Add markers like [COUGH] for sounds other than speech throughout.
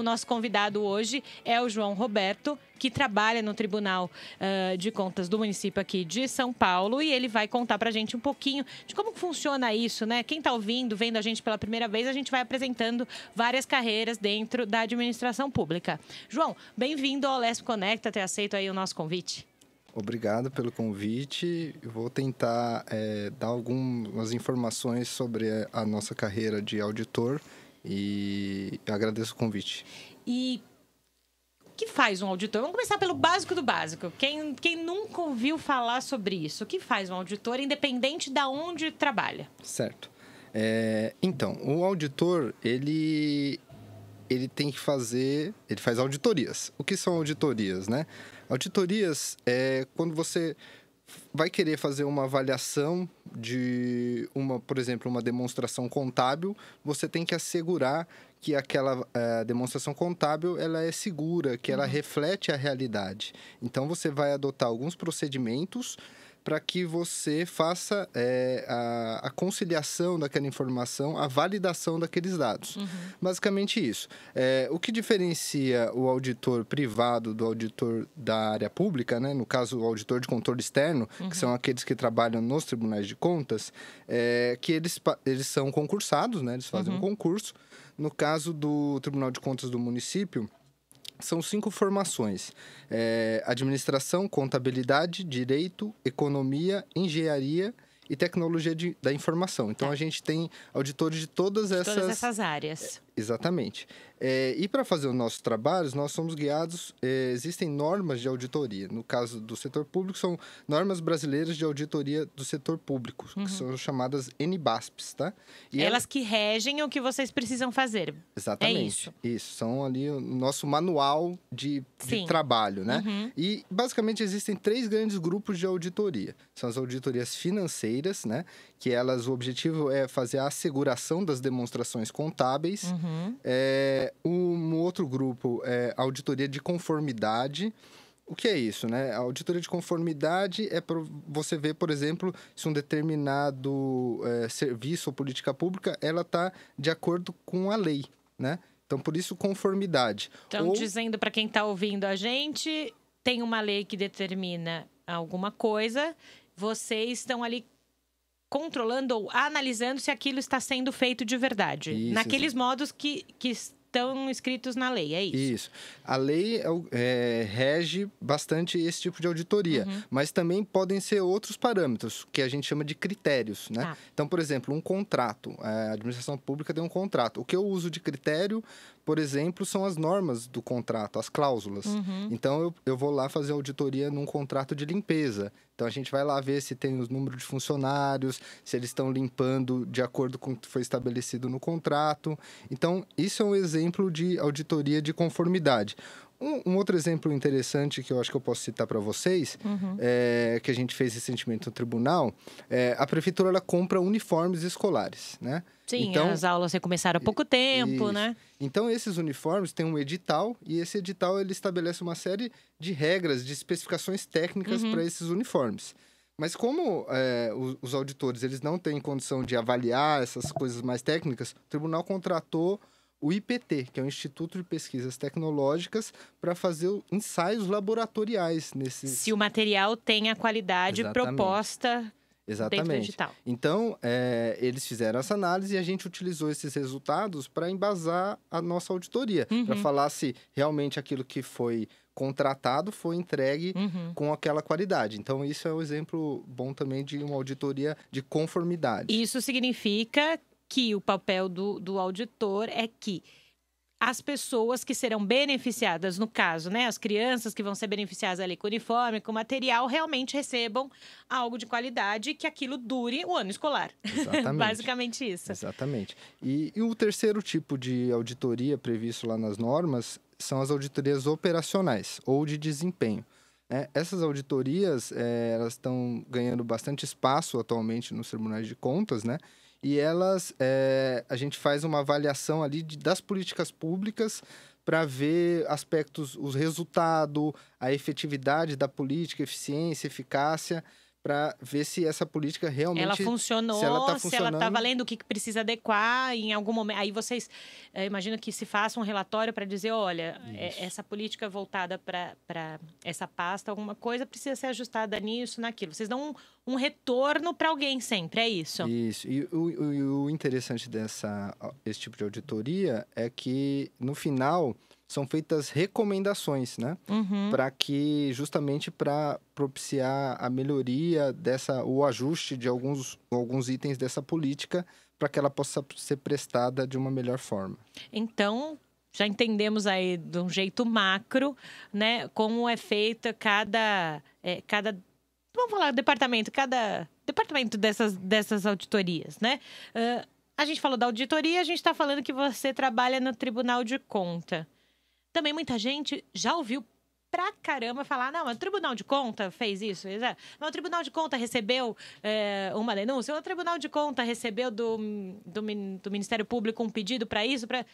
O nosso convidado hoje é o João Roberto, que trabalha no Tribunal uh, de Contas do município aqui de São Paulo e ele vai contar para a gente um pouquinho de como funciona isso, né? Quem está ouvindo, vendo a gente pela primeira vez, a gente vai apresentando várias carreiras dentro da administração pública. João, bem-vindo ao Lesp Conecta, ter aceito aí o nosso convite. Obrigado pelo convite. vou tentar é, dar algumas informações sobre a nossa carreira de auditor e eu agradeço o convite. E o que faz um auditor? Vamos começar pelo básico do básico. Quem, quem nunca ouviu falar sobre isso? O que faz um auditor, independente da onde trabalha? Certo. É, então, o auditor, ele, ele tem que fazer, ele faz auditorias. O que são auditorias, né? Auditorias é quando você vai querer fazer uma avaliação de uma, por exemplo, uma demonstração contábil, você tem que assegurar que aquela é, demonstração contábil ela é segura, que ela uhum. reflete a realidade. Então você vai adotar alguns procedimentos para que você faça é, a, a, conciliação daquela informação, a validação daqueles dados. Uhum. Basicamente isso. É, o que diferencia o auditor privado do auditor da área pública, né? no caso, o auditor de controle externo, uhum. que são aqueles que trabalham nos tribunais de contas, é que eles, eles são concursados, né? eles fazem uhum. um concurso. No caso do Tribunal de Contas do Município, são cinco formações: é, administração, contabilidade, direito, economia, engenharia e tecnologia de, da informação. Então é. a gente tem auditores de todas de essas todas essas áreas. Exatamente. É, e para fazer os nossos trabalhos, nós somos guiados, é, existem normas de auditoria. No caso do setor público, são normas brasileiras de auditoria do setor público, uhum. que são chamadas NBASPs, tá? E é Elas que regem o que vocês precisam fazer. É Exatamente. É isso. isso. são ali o nosso manual de, de trabalho, né? Uhum. E basicamente existem três grandes grupos de auditoria. São as auditorias financeiras, né? que elas o objetivo é fazer a asseguração das demonstrações contábeis. Uhum. É, um outro grupo é auditoria de conformidade. O que é isso, né? A auditoria de conformidade é para você ver, por exemplo, se um determinado é, serviço ou política pública ela está de acordo com a lei, né? Então, por isso, conformidade. Então, ou... dizendo para quem está ouvindo a gente, tem uma lei que determina alguma coisa, vocês estão ali controlando ou analisando se aquilo está sendo feito de verdade. Isso, naqueles modos que, que estão escritos na lei, é isso? Isso. A lei é, é, rege bastante esse tipo de auditoria, uhum. mas também podem ser outros parâmetros, que a gente chama de critérios, né? Ah. Então, por exemplo, um contrato. É, a administração pública tem um contrato. O que eu uso de critério por exemplo, são as normas do contrato, as cláusulas. Uhum. Então, eu, eu vou lá fazer auditoria num contrato de limpeza. Então, a gente vai lá ver se tem os números de funcionários, se eles estão limpando de acordo com o que foi estabelecido no contrato. Então, isso é um exemplo de auditoria de conformidade. Um, um, outro exemplo interessante que eu acho que eu posso citar para vocês, uhum. é, que a gente fez recentemente no tribunal, é, a prefeitura ela compra uniformes escolares, né? Sim, então, as aulas recomeçaram há pouco tempo, isso. né? Então, esses uniformes têm um edital e esse edital ele estabelece uma série de regras, de especificações técnicas uhum. para esses uniformes. Mas como é, os, os auditores eles não têm condição de avaliar essas coisas mais técnicas, o tribunal contratou o IPT, que é o Instituto de Pesquisas Tecnológicas, para fazer ensaios laboratoriais nesse. Se o material tem a qualidade Exatamente. proposta. Exatamente. Então, é, eles fizeram essa análise e a gente utilizou esses resultados para embasar a nossa auditoria, uhum. para falar se realmente aquilo que foi contratado foi entregue uhum. com aquela qualidade. Então, isso é um exemplo bom também de uma auditoria de conformidade. Isso significa que o papel do, do auditor é que as pessoas que serão beneficiadas, no caso, né? As crianças que vão ser beneficiadas ali com uniforme, com material, realmente recebam algo de qualidade que aquilo dure o ano escolar. Exatamente. [LAUGHS] Basicamente isso. Exatamente. E, e o terceiro tipo de auditoria previsto lá nas normas são as auditorias operacionais ou de desempenho. É, essas auditorias é, elas estão ganhando bastante espaço atualmente nos tribunais de contas, né? e elas é, a gente faz uma avaliação ali de, das políticas públicas para ver aspectos, os resultados, a efetividade da política, eficiência, eficácia para ver se essa política realmente ela funcionou, se ela está funcionando, se ela tá valendo, o que, que precisa adequar em algum momento. Aí vocês é, imagino que se faça um relatório para dizer, olha, é, essa política voltada para essa pasta, alguma coisa precisa ser ajustada nisso, naquilo. Vocês dão um, um retorno para alguém sempre, é isso. Isso. E o, o, o interessante desse tipo de auditoria é que, no final, são feitas recomendações, né? Uhum. Para que justamente para propiciar a melhoria dessa o ajuste de alguns, alguns itens dessa política para que ela possa ser prestada de uma melhor forma. Então, já entendemos aí de um jeito macro, né, como é feita cada é, cada vamos falar departamento, cada departamento dessas dessas auditorias, né? Uh, a gente falou da auditoria, a gente está falando que você trabalha no Tribunal de Conta também muita gente já ouviu pra caramba falar, não, o Tribunal de Conta fez isso, não, o Tribunal de Conta recebeu é, uma denúncia, o Tribunal de Conta recebeu do, do, do Ministério Público um pedido para isso, para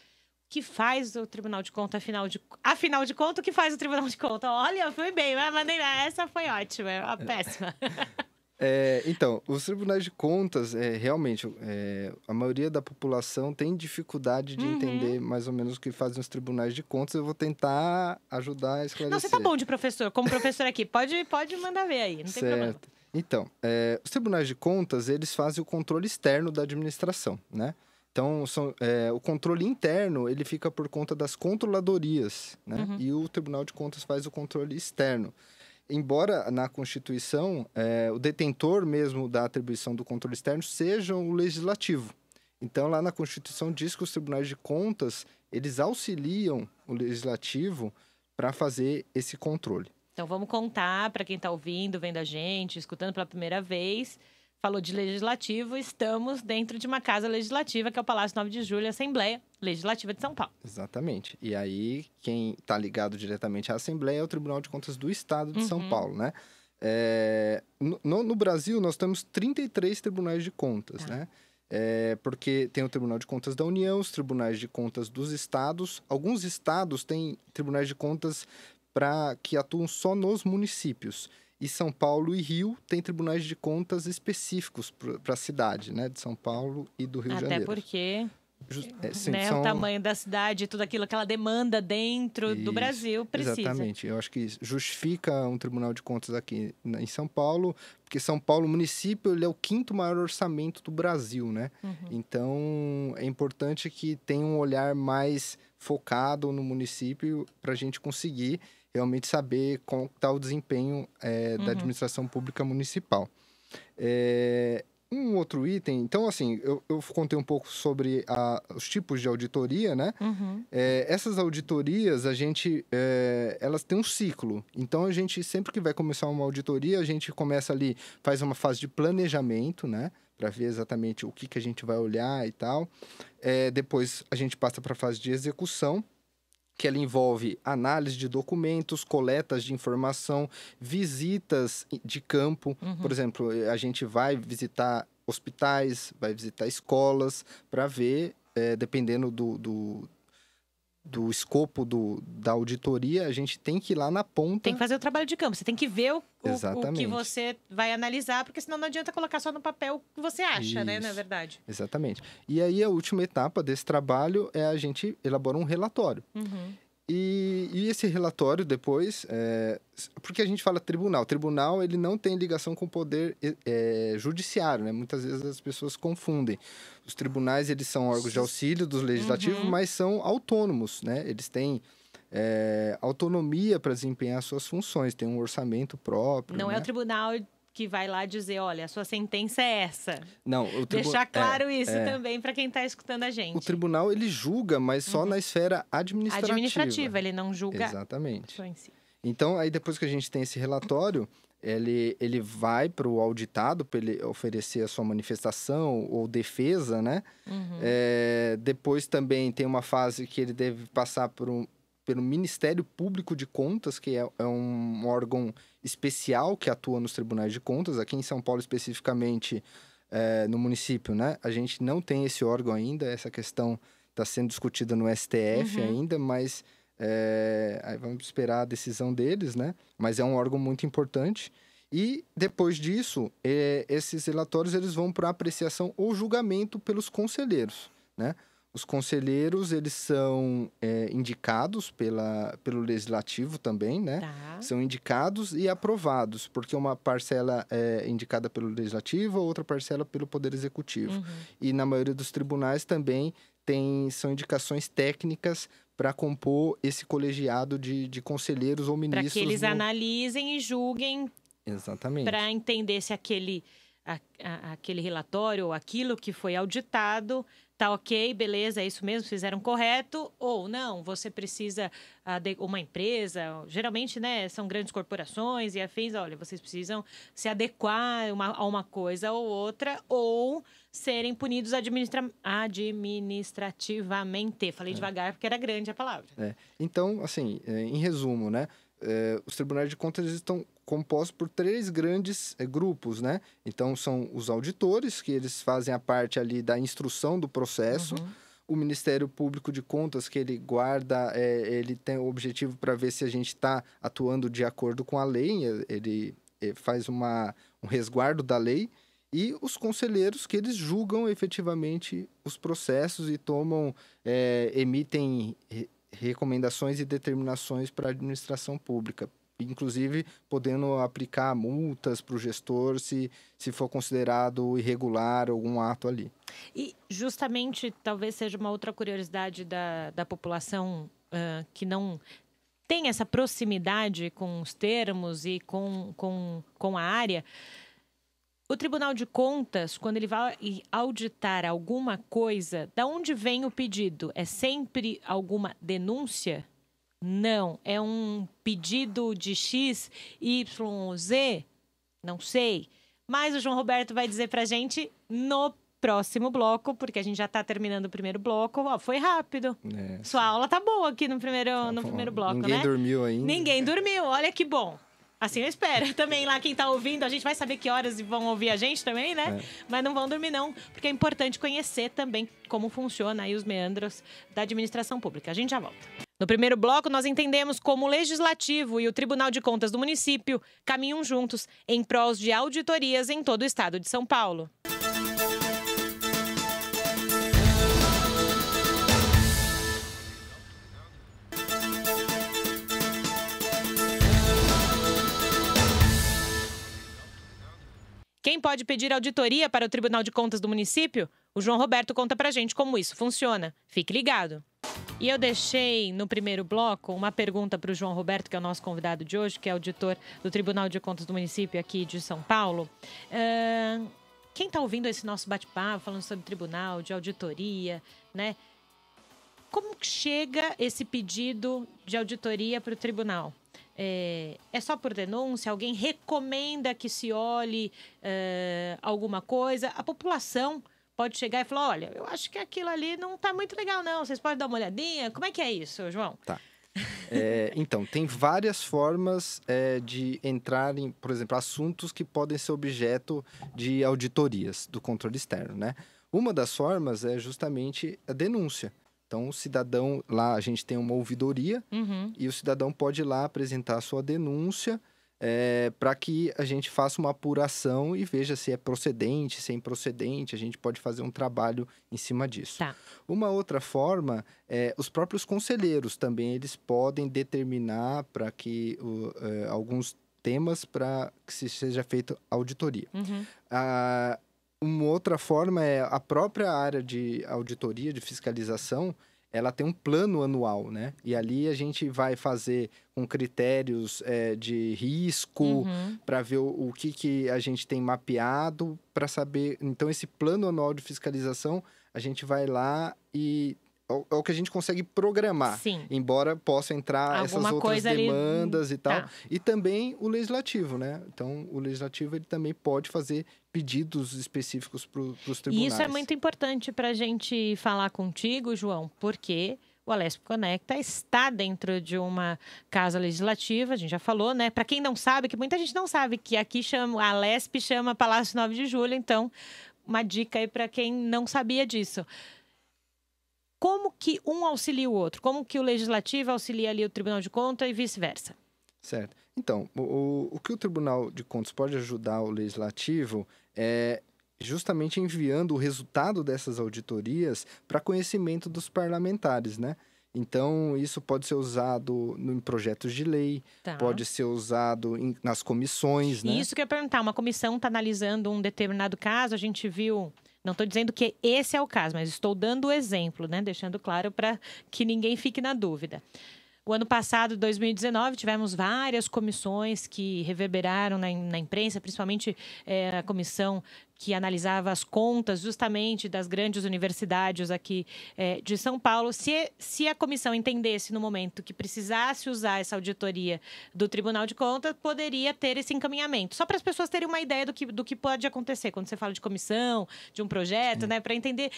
que faz o Tribunal de Conta, afinal de, afinal de conta, o que faz o Tribunal de Conta? Olha, foi bem, mas essa foi ótima, é a é. péssima. [LAUGHS] É, então, os tribunais de contas, é, realmente, é, a maioria da população tem dificuldade de uhum. entender mais ou menos o que fazem os tribunais de contas. Eu vou tentar ajudar a esclarecer. Não, você tá bom de professor, como professor aqui. pode, pode mandar ver aí, não certo. tem problema. Então, é, os tribunais de contas, eles fazem o controle externo da administração, né? Então, são, é, o controle interno, ele fica por conta das controladorias, né? Uhum. E o Tribunal de Contas faz o controle externo embora na Constituição é, o detentor mesmo da atribuição do controle externo seja o legislativo. Então, lá na Constituição diz que os tribunais de contas, eles auxiliam o legislativo para fazer esse controle. Então, vamos contar para quem está ouvindo, vendo a gente, escutando pela primeira vez, falou de legislativo, estamos dentro de uma casa legislativa, que é o Palácio 9 de Julho, Assembleia Legislativa de São Paulo. Exatamente. E aí, quem está ligado diretamente à Assembleia é o Tribunal de Contas do Estado de uhum. São Paulo, né? É, no, no, Brasil, nós temos 33 tribunais de contas, tá. né? É, porque tem o Tribunal de Contas da União, os tribunais de contas dos estados. Alguns estados têm tribunais de contas para que atuam só nos municípios e São Paulo e Rio têm tribunais de contas específicos para a cidade, né, de São Paulo e do Rio Até de Janeiro. Até porque Just, é, sim, né, são... O tamanho da cidade, tudo aquilo, aquela demanda dentro Isso, do Brasil precisa. Exatamente. Eu acho que justifica um Tribunal de Contas aqui em São Paulo, porque São Paulo, município, ele é o quinto maior orçamento do Brasil, né? Uhum. Então, é importante que tenha um olhar mais focado no município para a gente conseguir realmente saber como está o desempenho é, uhum. da administração pública municipal. É, um outro item, então assim, eu, eu contei um pouco sobre a, os tipos de auditoria, né? Uhum. É, essas auditorias, a gente, é, elas têm um ciclo. Então a gente sempre que vai começar uma auditoria, a gente começa ali, faz uma fase de planejamento, né? Para ver exatamente o que, que a gente vai olhar e tal. É, depois a gente passa para a fase de execução que ela envolve análise de documentos, coletas de informação, visitas de campo. Uhum. Por exemplo, a gente vai visitar hospitais, vai visitar escolas para ver, é, dependendo do, do do escopo do, da auditoria, a gente tem que ir lá na ponta. Tem que fazer o trabalho de campo. Você tem que ver o, o, o que você vai analisar, porque senão não adianta colocar só no papel o que você acha, né? É Isso. né? Na verdade. Exatamente. E aí a última etapa desse trabalho é a gente elaborar um relatório. Uhum. E, e, esse relatório depois, é, porque a gente fala tribunal, tribunal ele não tem ligação com o poder é, judiciário, né? Muitas vezes as pessoas confundem. Os tribunais eles são órgãos de auxílio dos legislativos uhum. mas são autônomos, né? Eles têm é, autonomia para desempenhar suas funções, tem um orçamento próprio. Não né? é o né? tribunal que vai lá dizer, olha, a sua sentença é essa. Não, tribu... deixar é, claro é, isso é... também para quem está escutando a gente. O tribunal ele julga, mas só uhum. na esfera administrativa. Administrativa, ele não julga. Exatamente. Si. Então aí depois que a gente tem esse relatório, ele, ele vai para o auditado para ele oferecer a sua manifestação ou defesa, né? Uhum. É, depois também tem uma fase que ele deve passar por um, pelo Ministério Público de Contas, que é, é um órgão especial que atua nos tribunais de contas, aqui em São Paulo especificamente, é, no município, né? A gente não tem esse órgão ainda, essa questão está sendo discutida no STF uhum. ainda, mas é, aí vamos esperar a decisão deles, né? Mas é um órgão muito importante. E depois disso, é, esses relatórios eles vão para apreciação ou julgamento pelos conselheiros, né? Os conselheiros, eles são é, indicados pela, pelo legislativo também, né? Tá. São indicados e aprovados, porque uma parcela é indicada pelo legislativo, outra parcela pelo poder executivo. Uhum. E na maioria dos tribunais também tem, são indicações técnicas para compor esse colegiado de, de conselheiros ou ministros. Para que eles no... analisem e julguem. Exatamente. Para entender se aquele, a, a, aquele relatório ou aquilo que foi auditado tá ok, beleza, é isso mesmo, fizeram correto, ou não, você precisa ah, de uma empresa, geralmente, né, são grandes corporações e afins, olha, vocês precisam se adequar uma, a uma coisa ou outra, ou serem punidos administra administrativamente. Falei é. devagar porque era grande a palavra. É. Então, assim, é, em resumo, né, é, os tribunais de contas estão composto por três grandes é, grupos, né? Então são os auditores, que eles fazem a parte ali da instrução do processo. Uhum. O Ministério Público de Contas, que ele guarda, é, ele tem o objetivo para ver se a gente está atuando de acordo com a lei, eh, ele, faz uma, um resguardo da lei. E os conselheiros, que eles julgam efetivamente os processos e tomam, é, emitem recomendações e determinações para a administração pública inclusive podendo aplicar multas para o gestor se, se for considerado irregular algum ato ali. E justamente, talvez seja uma outra curiosidade da, da população uh, que não tem essa proximidade com os termos e com, com, com a área. O Tribunal de Contas, quando ele vai auditar alguma coisa, da onde vem o pedido? É sempre alguma denúncia? Não, é um pedido de X, Y, Z? Não sei. Mas o João Roberto vai dizer pra gente no próximo bloco, porque a gente já tá terminando o primeiro bloco. Ó, foi rápido. É, Sua aula tá boa aqui no primeiro, tá no primeiro bloco, Ninguém né? Ninguém dormiu ainda. Ninguém dormiu, olha que bom. Assim eu espero. [LAUGHS] Também lá quem tá ouvindo, a gente vai saber que horas vão ouvir a gente também, né? É. Mas não vão dormir, não, porque é importante conhecer também como funciona aí os meandros da administração pública. A gente já volta. No primeiro bloco, nós entendemos como o Legislativo e o Tribunal de Contas do município caminham juntos em prós de auditorias em todo o estado de São Paulo. Quem pode pedir auditoria para o Tribunal de Contas do município? O João Roberto conta pra gente como isso funciona. Fique ligado. E eu deixei no primeiro bloco uma pergunta para o João Roberto, que é o nosso convidado de hoje, que é auditor do Tribunal de Contas do município aqui de São Paulo. Uh, quem está ouvindo esse nosso bate-papo, falando sobre tribunal, de auditoria, né? Como chega esse pedido de auditoria para o tribunal? É, é, só por denúncia? Alguém recomenda que se olhe é, alguma coisa? A população pode chegar e falar: olha, eu acho que aquilo ali não está muito legal, não. Vocês podem dar uma olhadinha? Como é que é isso, João? Tá. É, então, tem várias formas é, de entrar em, por exemplo, assuntos que podem ser objeto de auditorias do controle externo, né? Uma das formas é justamente a denúncia. Então, o cidadão, lá a gente tem uma ouvidoria uhum. e o cidadão pode ir lá apresentar a sua denúncia é, eh, para que a gente faça uma apuração e veja se é procedente, se é improcedente. A gente pode fazer um trabalho em cima disso. Tá. Uma outra forma é, os próprios conselheiros também eles podem determinar para que o, é, alguns temas para que seja feita auditoria. Uhum. Ah, uma outra forma é a própria área de auditoria, de fiscalização, ela tem um plano anual, né? E ali a gente vai fazer com critérios é, de risco uhum. para ver o, o, que, que a gente tem mapeado para saber. Então, esse plano anual de fiscalização, a gente vai lá e é, é o que a gente consegue programar. Sim. Embora possa entrar Alguma essas outras demandas ali... e hum, tal. Tá. E também o legislativo, né? Então, o legislativo ele também pode fazer pedidos específicos para os tribunais. E isso é muito importante para a gente falar contigo, João, porque o Alesp Conecta está dentro de uma casa legislativa, a gente já falou, né? Para quem não sabe, que muita gente não sabe, que aqui chama, a Alesp chama Palácio 9 de Julho, então uma dica aí para quem não sabia disso como que um auxilia o outro? Como que o legislativo auxilia ali o Tribunal de Contas e vice-versa? Certo. Então, o, o que o Tribunal de Contas pode ajudar o legislativo é justamente enviando o resultado dessas auditorias para conhecimento dos parlamentares, né? Então, isso pode ser usado em projetos de lei, tá. pode ser usado em, nas comissões, né? Isso que eu ia perguntar. Uma comissão está analisando um determinado caso, a gente viu não estou dizendo que esse é o caso, mas estou dando o exemplo, né? deixando claro para que ninguém fique na dúvida. O ano passado, 2019, tivemos várias comissões que reverberaram na, na imprensa, principalmente é, a comissão que analisava as contas justamente das grandes universidades aqui é, de São Paulo. Se, se a comissão entendesse no momento que precisasse usar essa auditoria do Tribunal de Contas, poderia ter esse encaminhamento. Só para as pessoas terem uma ideia do que, do que pode acontecer quando você fala de comissão, de um projeto, né? Para entender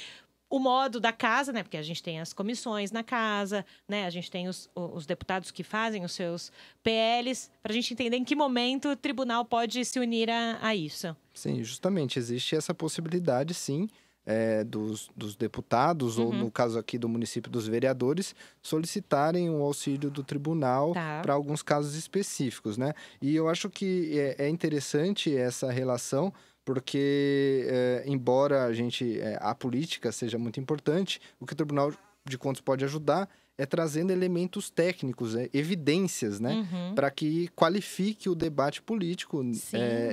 o modo da casa, né? Porque a gente tem as comissões na casa, né? A gente tem os, os deputados que fazem os seus PLs, para a gente entender em que momento o tribunal pode se unir a, a isso. Sim, justamente. Existe essa possibilidade, sim, é, dos, dos deputados, uhum. ou no caso aqui do município, dos vereadores, solicitarem o auxílio do tribunal tá. para alguns casos específicos, né? E eu acho que é, é interessante essa relação porque é, embora a gente é, a política seja muito importante, o que o Tribunal de Contas pode ajudar é trazendo elementos técnicos, é, evidências, né, uhum. para que qualifique o debate político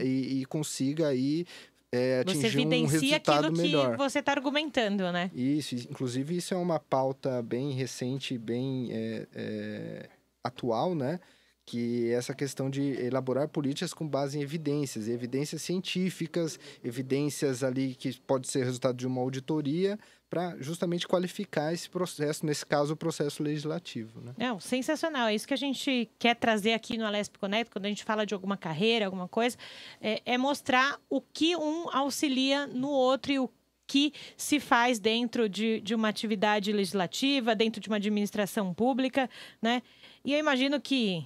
e, e consiga aí é, você evidencia um aquilo que melhor. você está argumentando, né? Isso, inclusive isso é uma pauta bem recente, bem é, é, atual, né? que é essa questão de elaborar políticas com base em evidências, evidências científicas, evidências ali que pode ser resultado de uma auditoria, para justamente qualificar esse processo, nesse caso, o processo legislativo. Né? Não, sensacional. É isso que a gente quer trazer aqui no Alesp Connect, quando a gente fala de alguma carreira, alguma coisa, é, é mostrar o que um auxilia no outro e o que se faz dentro de, de uma atividade legislativa, dentro de uma administração pública, né? E eu imagino que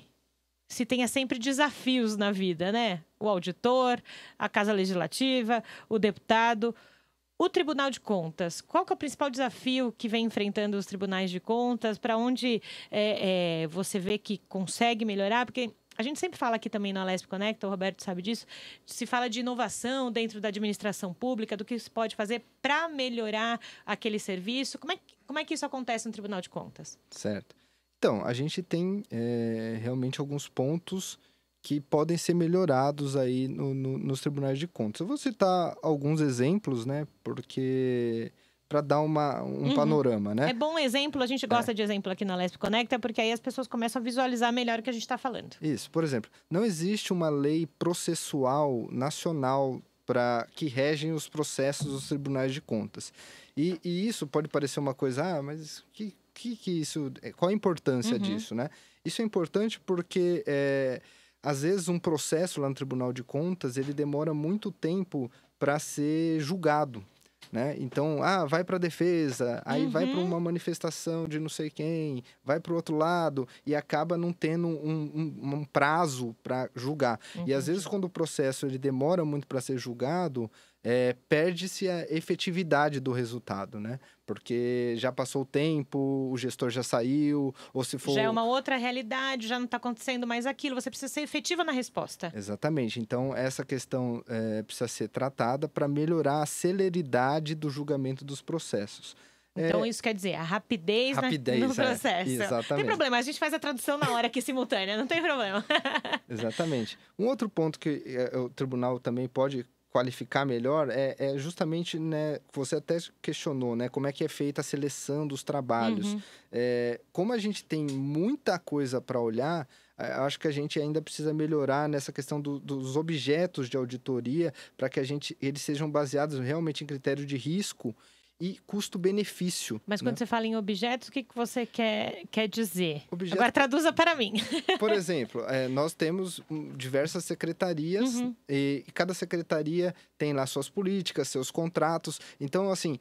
se tenha sempre desafios na vida, né? O auditor, a Casa Legislativa, o deputado, o Tribunal de Contas. Qual que é o principal desafio que vem enfrentando os tribunais de contas? Para onde é, é, você vê que consegue melhorar? Porque a gente sempre fala aqui também na Lesp Conecta, o Roberto sabe disso, se fala de inovação dentro da administração pública, do que se pode fazer para melhorar aquele serviço. Como é, como é que isso acontece no Tribunal de Contas? Certo. Então, a gente tem é, realmente alguns pontos que podem ser melhorados aí no, no, nos tribunais de contas. Eu vou citar alguns exemplos, né? Porque para dar uma, um uhum. panorama, né? É bom exemplo, a gente gosta é. de exemplo aqui na Lesp Conecta, porque aí as pessoas começam a visualizar melhor o que a gente está falando. Isso, por exemplo, não existe uma lei processual nacional para que regem os processos dos tribunais de contas. E, e, isso pode parecer uma coisa, ah, mas que que, que isso, é, qual a importância uhum. disso, né? Isso é importante porque é, às vezes um processo lá no Tribunal de Contas ele demora muito tempo para ser julgado. Né? Então, ah, vai para a defesa, aí uhum. vai para uma manifestação de não sei quem, vai para o outro lado e acaba não tendo um, um, um prazo para julgar. E às vezes, quando o processo ele demora muito para ser julgado, é, perde-se a efetividade do resultado, né? Porque já passou o tempo, o gestor já saiu, ou se for. Já é uma outra realidade, já não está acontecendo mais aquilo, você precisa ser efetiva na resposta. Exatamente. Então, essa questão é, precisa ser tratada para melhorar a celeridade do julgamento dos processos. É, então, é... isso quer dizer a rapidez, né, rapidez na, no é, processo. exatamente. Não tem problema, a gente faz a tradução na hora aqui simultânea, não tem problema. [LAUGHS] exatamente. Um outro ponto que é, o tribunal também pode qualificar melhor é, é, justamente, né, você até questionou, né, como é que é feita a seleção dos trabalhos. Uhum. É, como a gente tem muita coisa para olhar, acho que a gente ainda precisa melhorar nessa questão do, dos objetos de auditoria para que a gente eles sejam baseados realmente em critério de risco e custo-benefício. Mas quando né? você fala em objetos, o que, que você quer, quer dizer? Objeto... Agora traduza para mim. [LAUGHS] Por exemplo, é, nós temos hum, diversas secretarias uhum. e, e cada secretaria tem lá suas políticas, seus contratos. Então, assim,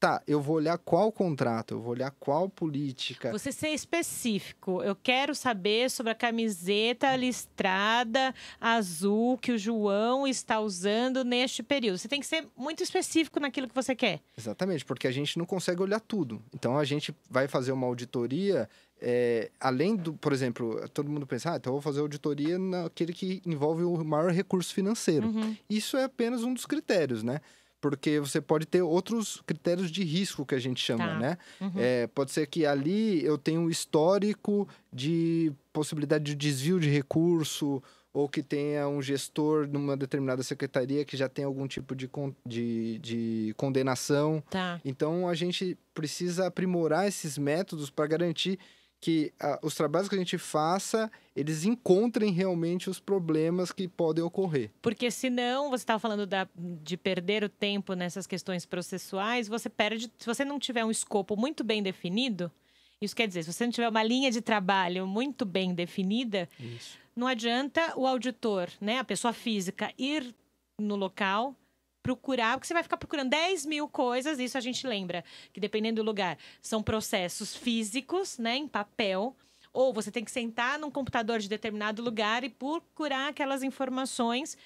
Tá, eu vou olhar qual contrato, eu vou olhar qual política. Você ser específico. Eu quero saber sobre a camiseta listrada azul que o João está usando neste período. Você tem que ser muito específico naquilo que você quer. Exatamente, porque a gente não consegue olhar tudo. Então a gente vai fazer uma auditoria. É, além do, por exemplo, todo mundo pensa, ah, então eu vou fazer auditoria naquele que envolve o maior recurso financeiro. Uhum. Isso é apenas um dos critérios, né? porque você pode ter outros critérios de risco que a gente chama, tá. né? Uhum. É, pode ser que ali eu tenha um histórico de possibilidade de desvio de recurso ou que tenha um gestor numa determinada secretaria que já tem algum tipo de, con de, de condenação. Tá. Então a gente precisa aprimorar esses métodos para garantir que ah, os trabalhos que a gente faça, eles encontrem realmente os problemas que podem ocorrer. Porque senão, você estava falando da, de perder o tempo nessas questões processuais, você perde, se você não tiver um escopo muito bem definido, isso quer dizer, se você não tiver uma linha de trabalho muito bem definida, isso. não adianta o auditor, né, a pessoa física, ir no local, procurar, porque você vai ficar procurando 10 mil coisas, isso a gente lembra, que dependendo do lugar, são processos físicos, né, em papel, ou você tem que sentar num computador de determinado lugar e procurar aquelas informações.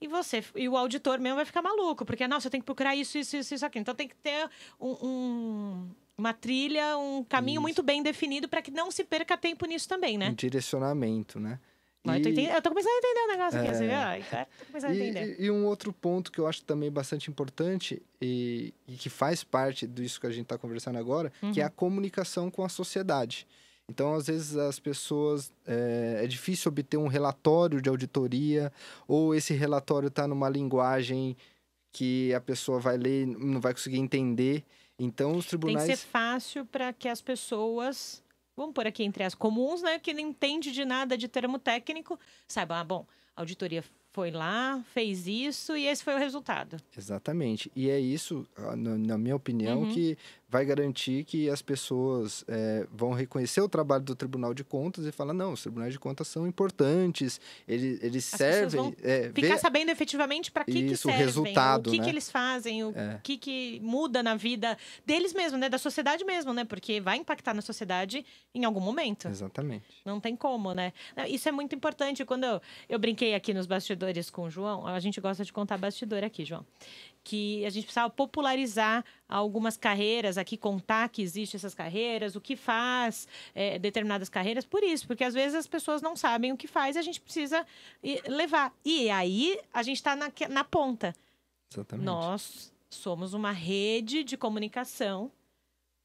E você, e o auditor mesmo vai ficar maluco, porque, nossa, eu tenho que procurar isso, isso, isso, isso aqui. Então tem que ter um, um uma trilha, um caminho isso. muito bem definido para que não se perca tempo nisso também, né? Um direcionamento, né? Não, e... eu, tô eu, tô começando a entender o negócio é... aqui, você é. viu? Eu e, entender. E, e, um outro ponto que eu acho também bastante importante e, e que faz parte disso que a gente está conversando agora, uhum. que é a uhum. comunicação com a sociedade. Então, às vezes, as pessoas. É, é, difícil obter um relatório de auditoria, ou esse relatório está numa linguagem que a pessoa vai ler não vai conseguir entender. Então, os tribunais. Tem que ser fácil para que as pessoas vamos por aqui entre as comuns, né? Que não entende de nada de termo técnico, saiba, ah, bom, auditoria foi lá, fez isso e esse foi o resultado. Exatamente. E é isso, ah, na minha opinião, uhum. que vai garantir que as pessoas é, vão reconhecer o trabalho do Tribunal de Contas e falar: não, os tribunais de contas são importantes, eles, eles as servem. É, ficar ver... sabendo efetivamente para que, isso, que servem, o, resultado, o que, né? que eles fazem, o é. que, que muda na vida deles mesmo, né? da sociedade mesmo, né? Porque vai impactar na sociedade em algum momento. Exatamente. Não tem como, né? Isso é muito importante. Quando eu, eu brinquei aqui nos bastidores, bastidores com o João, a gente gosta de contar bastidor aqui, João, que a gente precisava popularizar algumas carreiras aqui, contar que existem essas carreiras, o que faz é, determinadas carreiras, por isso, porque às vezes as pessoas não sabem o que faz, a gente precisa levar. E aí a gente está na, na ponta. Exatamente. Nós somos uma rede de comunicação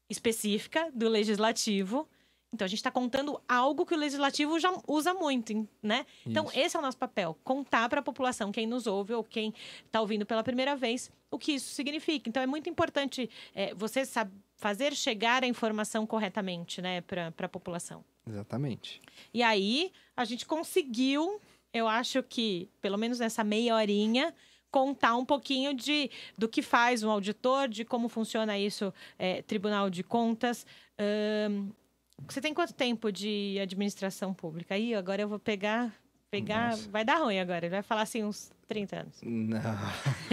específica do legislativo então a gente está contando algo que o legislativo já usa muito, né? Então, isso. Então esse é o nosso papel, contar para a população, quem nos ouve ou quem está ouvindo pela primeira vez, o que isso significa. Então é muito importante é, você saber fazer chegar a informação corretamente, né, para a população. Exatamente. E aí a gente conseguiu, eu acho que pelo menos nessa meia horinha contar um pouquinho de do que faz um auditor, de como funciona isso, é, Tribunal de Contas. Hum, você tem quanto tempo de administração pública? Aí, agora eu vou pegar. Pegar. Vai dar ruim agora. Ele vai falar assim uns 30 anos. Não.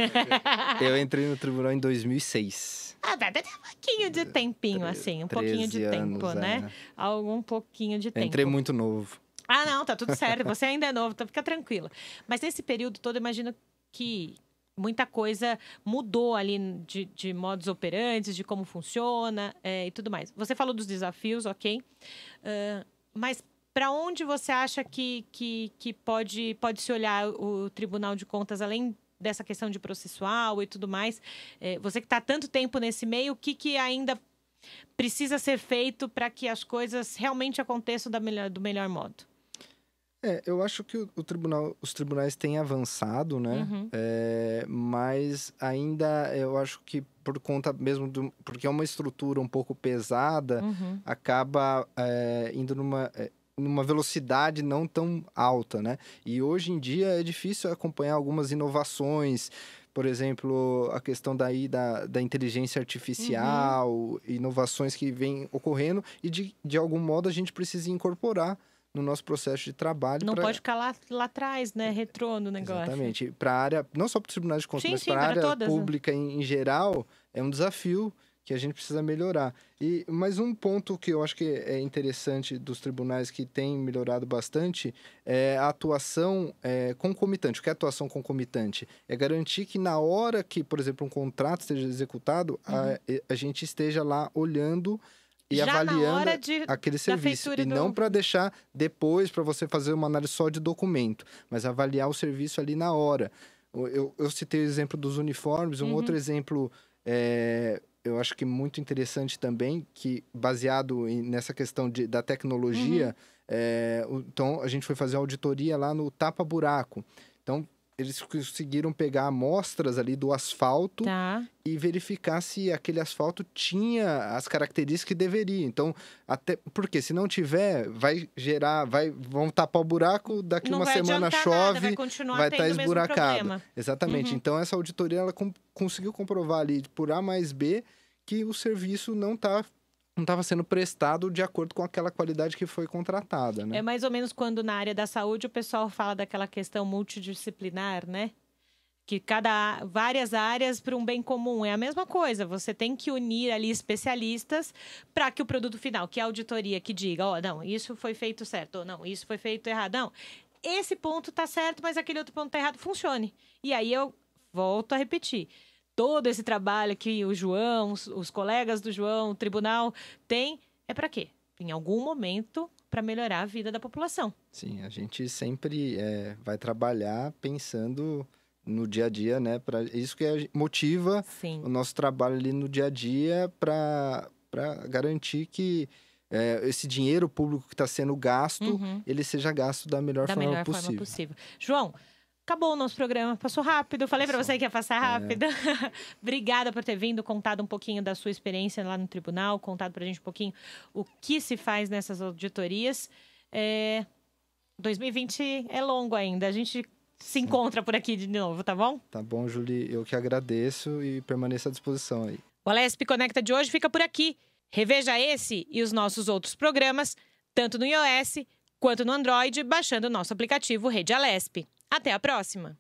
[LAUGHS] eu entrei no tribunal em 2006. Ah, dá até um pouquinho de tempinho, assim. Um pouquinho de tempo, anos, né? É, Algum pouquinho de eu tempo. Entrei muito novo. Ah, não, tá tudo certo. Você ainda é novo, então fica tranquila. Mas nesse período todo, imagino que, muita coisa mudou ali de, de modos operantes, de como funciona é, e tudo mais. Você falou dos desafios, ok. Uh, mas para onde você acha que, que, que pode, pode se olhar o Tribunal de Contas, além dessa questão de processual e tudo mais? É, você que está tanto tempo nesse meio, o que, que ainda precisa ser feito para que as coisas realmente aconteçam da melhor, do melhor modo? É, eu acho que o, o tribunal, os tribunais têm avançado, né? Uhum. É, mas ainda eu acho que por conta mesmo do, porque é uma estrutura um pouco pesada, uhum. acaba é, indo numa é, numa velocidade não tão alta, né? E hoje em dia é difícil acompanhar algumas inovações, por exemplo, a questão daí da, da inteligência artificial, uhum. inovações que vêm ocorrendo e de, de algum modo a gente precisa incorporar no nosso processo de trabalho. Não pra... pode ficar lá, lá atrás, né? Retrô no negócio. Exatamente. Para a área, não só para o Tribunal de Contas, mas para a área todas, né? pública né? em, em, geral, é um desafio que a gente precisa melhorar. E mais um ponto que eu acho que é interessante dos tribunais que tem melhorado bastante é a atuação é, concomitante. O que é atuação concomitante? É garantir que na hora que, por exemplo, um contrato esteja executado, uhum. a, a gente esteja lá olhando e Já avaliando de, aquele serviço e do... não para deixar depois para você fazer uma análise só de documento, mas avaliar o serviço ali na hora. Eu, eu citei o exemplo dos uniformes, um uhum. outro exemplo é, eu acho que muito interessante também, que baseado em, nessa questão de, da tecnologia, uhum. é, então a gente foi fazer auditoria lá no tapa buraco. Então eles conseguiram pegar amostras ali do asfalto tá. e verificar se aquele asfalto tinha as características que deveria. Então, até porque se não tiver, vai gerar, vai vão tapar o buraco, daqui não uma semana chove, nada, vai estar tá esburacado. Exatamente. Uhum. Então essa auditoria ela com, conseguiu comprovar ali por A mais B que o serviço não está não estava sendo prestado de acordo com aquela qualidade que foi contratada, né? É mais ou menos quando na área da saúde o pessoal fala daquela questão multidisciplinar, né? Que cada várias áreas para um bem comum é a mesma coisa. Você tem que unir ali especialistas para que o produto final, que é a auditoria que diga, ó, oh, não, isso foi feito certo, ou não, isso foi feito errado, não. Esse ponto está certo, mas aquele outro ponto está errado, funcione. E aí eu volto a repetir todo esse trabalho que o João, os, os colegas do João, o tribunal tem, é para quê? Em algum momento para melhorar a vida da população. Sim, a gente sempre é, vai trabalhar pensando no dia a dia, né? Pra, isso que é, motiva Sim. o nosso trabalho ali no dia a dia para garantir que é, esse dinheiro público que está sendo gasto, uhum. ele seja gasto da melhor, da forma, melhor possível. forma possível. João, Acabou o nosso programa, passou rápido. Falei para você que ia passar é. rápido. É. [LAUGHS] Obrigada por ter vindo, contado um pouquinho da sua experiência lá no tribunal, contado para a gente um pouquinho o que se faz nessas auditorias. É... 2020 é longo ainda. A gente se encontra por aqui de novo, tá bom? Tá bom, Julie. Eu que agradeço e permaneço à disposição aí. O Alesp Conecta de hoje fica por aqui. Reveja esse e os nossos outros programas, tanto no iOS quanto no Android, baixando o nosso aplicativo Rede Alesp. Até a próxima!